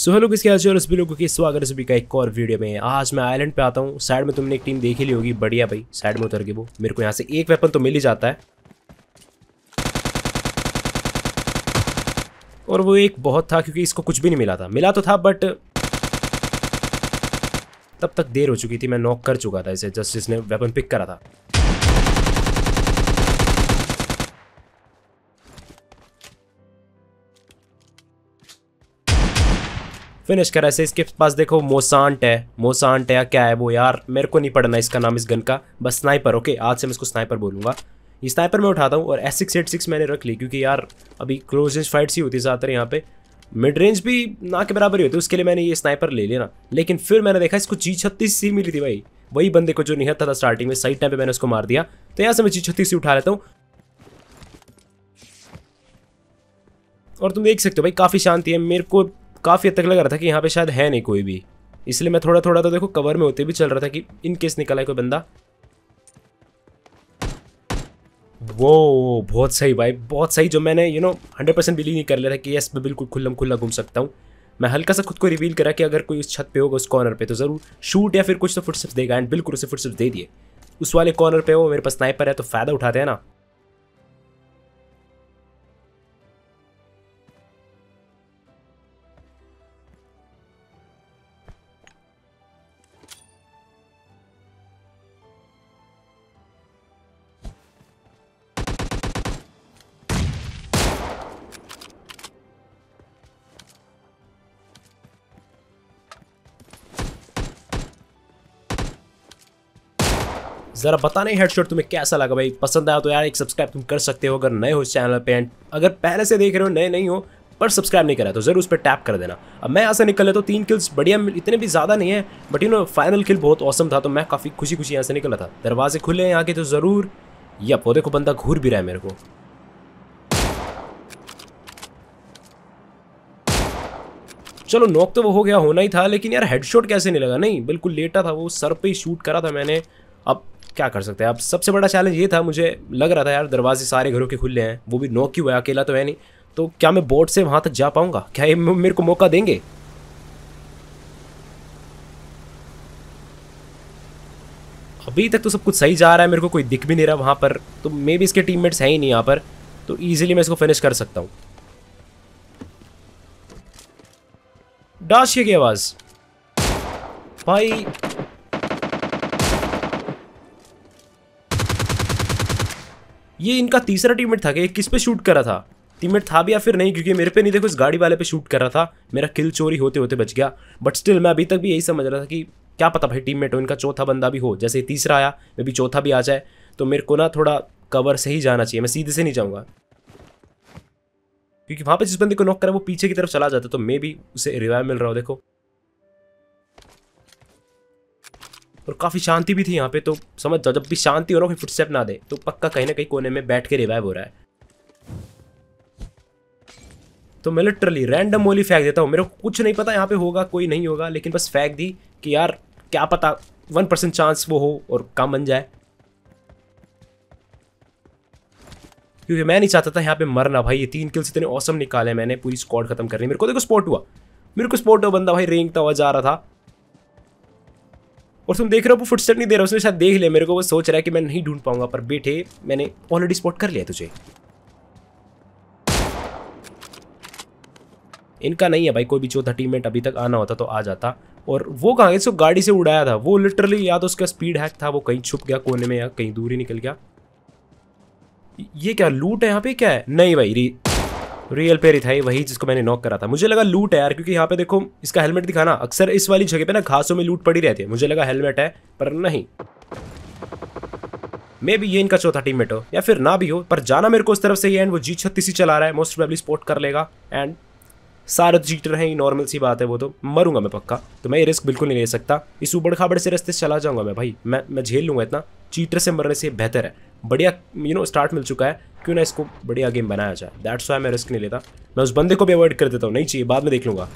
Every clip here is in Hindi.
सो हेलो किसके आज और सभी लोगों के स्वागत है सभी का एक और वीडियो में आज मैं आइलैंड पे आता हूँ साइड में तुमने एक टीम देखी ली होगी बढ़िया भाई साइड में उतर के वो मेरे को यहाँ से एक वेपन तो मिल ही जाता है और वो एक बहुत था क्योंकि इसको कुछ भी नहीं मिला था मिला तो था बट तब तक देर हो चुकी थी मैं नॉक कर चुका था इसे जस्ट इसने वेपन पिक करा था फिनिश करा ऐसे इसके पास देखो मोसांट है मोसांट है या क्या है वो यार मेरे को नहीं पढ़ना इसका नाम इस गन का बस स्नाइपर ओके आज से मैं इसको स्नाइपर बोलूँगा ये स्नाइपर मैं उठाता हूँ और एस सिक्स एट सिक्स मैंने रख ली क्योंकि यार अभी क्लोज रेंज फाइट्स ही होती ज़्यादातर यहाँ पे मिड रेंज भी ना के बराबर ही होती उसके लिए मैंने ये स्नाइपर ले लिया ना लेकिन फिर मैंने देखा इसको जी छत्तीस सी मिली थी भाई वही बंदे को जो निहत्ता था स्टार्टिंग में सही टाइम पे मैंने उसको मार दिया तो यहाँ से मैं जी छत्तीस सी उठा लेता हूँ और तुम देख सकते हो भाई काफ़ी शांति है मेरे को काफ़ी हद तक लग रहा था कि यहाँ पे शायद है नहीं कोई भी इसलिए मैं थोड़ा थोड़ा तो देखो कवर में होते भी चल रहा था कि इन केस निकला है कोई बंदा वो बहुत सही भाई बहुत सही जो मैंने you know hundred percent believe नहीं कर लिया था कि यस मैं बिल्कुल खुल्लम खुल्ला घूम सकता हूँ मैं हल्का सा खुद को रिवील करा कि अगर कोई उस छत पर होगा उस कॉर्नर पर तो ज़रूर शूट या फिर कुछ तो फुटस्टेप्स देगा एंड बिल्कुल उसे फुटस्टेप्स दे दिए उस वाले कॉर्नर पर हो मेरे पास स्नाइपर है तो फ़ायदा उठाते हैं ना ज़रा बताना हेडशॉट तुम्हें कैसा लगा भाई पसंद आया तो यार एक सब्सक्राइब तुम कर सकते हो अगर नए हो इस चैनल पर एंड अगर पहले से देख रहे हो नए नहीं हो पर सब्सक्राइब नहीं करा तो जरूर उस पर टैप कर देना अब मैं यहाँ से निकल तो तीन किल्स बढ़िया इतने भी ज़्यादा नहीं है but you know final kill बहुत औसम था तो मैं काफ़ी खुशी खुशी यहाँ से निकला था दरवाजे खुले हैं यहाँ के तो ज़रूर या पौधे को बंदा घूर भी रहा है मेरे को चलो नोक तो वो हो गया होना ही था लेकिन यार हेडशॉट कैसे नहीं लगा नहीं बिल्कुल लेटा था वो सर पे ही शूट करा था मैंने अब क्या कर सकते हैं अब सबसे बड़ा चैलेंज ये था मुझे लग रहा था यार दरवाजे सारे घरों के खुले हैं वो भी नॉक हुआ अकेला तो है नहीं तो क्या मैं बोट से वहाँ तक जा पाऊँगा क्या ये मेरे को मौका देंगे अभी तक तो सब कुछ सही जा रहा है मेरे को कोई दिख भी नहीं रहा वहाँ पर तो मे भी इसके टीममेट्स हैं ही नहीं यहाँ पर तो ईजिली मैं इसको फिनिश कर सकता हूँ डाश की आवाज़ भाई ये इनका तीसरा टीममेट था कि किस पे शूट करा था टीममेट था भी या फिर नहीं क्योंकि मेरे पे नहीं देखो इस गाड़ी वाले पे शूट कर रहा था मेरा किल चोरी होते होते बच गया बट स्टिल मैं अभी तक भी यही समझ रहा था कि क्या पता भाई टीममेट हो इनका चौथा बंदा भी हो जैसे तीसरा आया मे भी चौथा भी आ जाए तो मेरे को ना थोड़ा कवर से ही जाना चाहिए मैं सीधे से नहीं जाऊँगा क्योंकि वहाँ पर जिस बंदे को नॉक करा वो पीछे की तरफ चला जाता तो मे भी उसे रिवाइव मिल रहा हो देखो और काफ़ी शांति भी थी यहाँ पे तो समझ जाओ जब भी शांति हो रहा हो कोई फुटस्टेप ना दे तो पक्का कहीं ना कहीं कोने में बैठ के रिवाइव हो रहा है तो मैं लिटरली रैंडम ओली फेंक देता हूँ मेरे को कुछ नहीं पता यहाँ पे होगा कोई नहीं होगा लेकिन बस फेंक दी कि यार क्या पता वन परसेंट चांस वो हो और काम बन जाए क्योंकि मैं नहीं चाहता था यहाँ पे मरना भाई ये तीन किल्स इतने औसम निकाले मैंने पूरी स्कॉड खत्म करनी मेरे को देखो स्पॉट हुआ मेरे को स्पॉट हुआ बंदा भाई रेंगता हुआ जा रहा था और तुम देख रहे हो वो फुटस्टेप नहीं दे रहा उसने शायद देख लिया मेरे को वो सोच रहा है कि मैं नहीं ढूंढ पाऊंगा पर बेटे मैंने ऑलरेडी स्पॉट कर लिया तुझे इनका नहीं है भाई कोई भी चौथा टीम मेट अभी तक आना होता तो आ जाता और वो कहाँ इसको गाड़ी से उड़ाया था वो लिटरली या तो उसका स्पीड हैक था वो कहीं छुप गया कोने में या कहीं दूर ही निकल गया ये क्या लूट है यहाँ पे क्या है नहीं भाई री रियल पेरी था वही जिसको मैंने नॉक करा था मुझे लगा लूट है यार क्योंकि यहाँ पे देखो इसका हेलमेट दिखाना अक्सर इस वाली जगह पे ना घासों में लूट पड़ी रहती है मुझे लगा हेलमेट है पर नहीं मे भी ये इनका चौथा टीम हो या फिर ना भी हो पर जाना मेरे को उस तरफ से ही एंड वो जी छत्तीस ही चला रहा है मोस्ट प्रोबेबली स्पोर्ट कर लेगा एंड सारे जीत तो रहे हैं नॉर्मल सी बात है वो तो मरूंगा मैं पक्का तो मैं ये रिस्क बिल्कुल नहीं ले सकता इस उबड़ खाबड़ से रस्ते चला जाऊंगा मैं भाई मैं मैं झेल लूंगा इतना चीटर से मरने से बेहतर है बढ़िया यू नो स्टार्ट मिल चुका है क्यों ना इसको बढ़िया गेम बनाया जाए दैट्स वाई मैं रिस्क नहीं लेता मैं उस बंदे को भी अवॉइड कर देता हूँ नहीं चाहिए बाद में देख लूँगा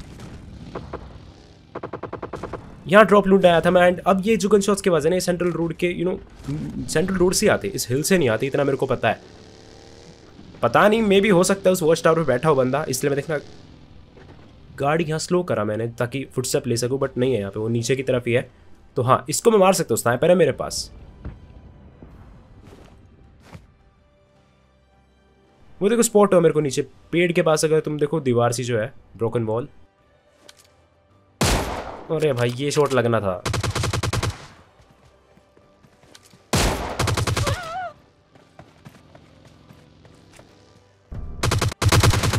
यहाँ ड्रॉप लूट आया था मैं एंड अब ये जुगन शॉट्स के वजह ना सेंट्रल रोड के यू नो सेंट्रल रोड से आते इस हिल से नहीं आते इतना मेरे को पता है पता नहीं मे भी हो सकता है उस वॉच टावर पर बैठा हो बंदा इसलिए मैं देखना गाड़ी यहाँ स्लो करा मैंने ताकि फुटस्टेप ले सकूँ बट नहीं है यहाँ पे वो नीचे की तरफ ही है तो हाँ इसको मैं मार सकता हूँ स्नाइपर है मेरे पास वो देखो स्पॉट हुआ मेरे को नीचे पेड़ के पास अगर तुम देखो दीवार सी जो है ब्रोकन वॉल अरे भाई ये शॉट लगना था